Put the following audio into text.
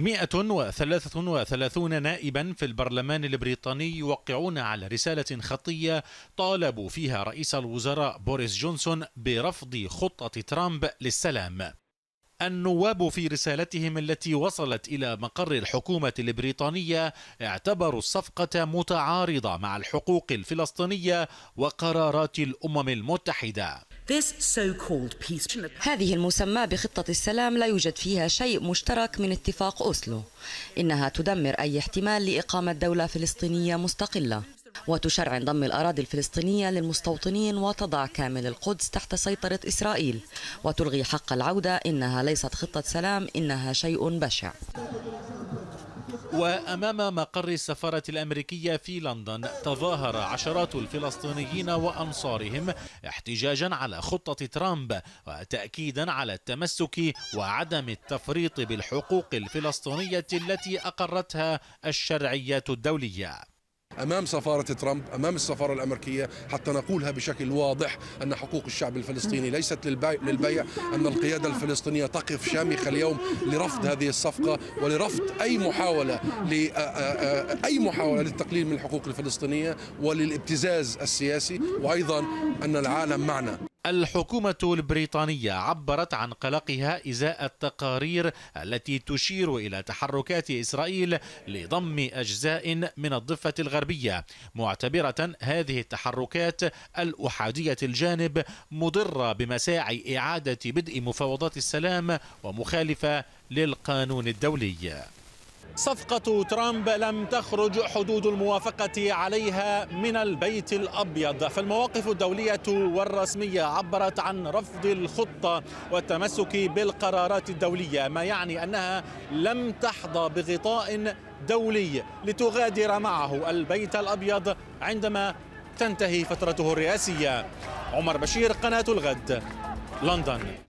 133 نائبا في البرلمان البريطاني يوقعون على رسالة خطية طالبوا فيها رئيس الوزراء بوريس جونسون برفض خطة ترامب للسلام النواب في رسالتهم التي وصلت الى مقر الحكومه البريطانيه اعتبروا الصفقه متعارضه مع الحقوق الفلسطينيه وقرارات الامم المتحده هذه المسمى بخطة السلام لا يوجد فيها شيء مشترك من اتفاق أوسلو إنها تدمر أي احتمال لإقامة دولة فلسطينية مستقلة وتشرع ضم الأراضي الفلسطينية للمستوطنين وتضع كامل القدس تحت سيطرة إسرائيل وتلغي حق العودة إنها ليست خطة سلام إنها شيء بشع وأمام مقر السفارة الأمريكية في لندن تظاهر عشرات الفلسطينيين وأنصارهم احتجاجا على خطة ترامب وتأكيدا على التمسك وعدم التفريط بالحقوق الفلسطينية التي أقرتها الشرعيات الدولية امام سفاره ترامب امام السفاره الامريكيه حتى نقولها بشكل واضح ان حقوق الشعب الفلسطيني ليست للبيع, ان القياده الفلسطينيه تقف شامخه اليوم لرفض هذه الصفقه ولرفض اي محاوله اي محاوله للتقليل من الحقوق الفلسطينيه وللابتزاز السياسي وايضا ان العالم معنا الحكومة البريطانية عبرت عن قلقها إزاء التقارير التي تشير إلى تحركات إسرائيل لضم أجزاء من الضفة الغربية معتبرة هذه التحركات الأحادية الجانب مضرة بمساعي إعادة بدء مفاوضات السلام ومخالفة للقانون الدولي صفقة ترامب لم تخرج حدود الموافقة عليها من البيت الأبيض فالمواقف الدولية والرسمية عبرت عن رفض الخطة والتمسك بالقرارات الدولية ما يعني أنها لم تحظى بغطاء دولي لتغادر معه البيت الأبيض عندما تنتهي فترته الرئاسية عمر بشير قناة الغد لندن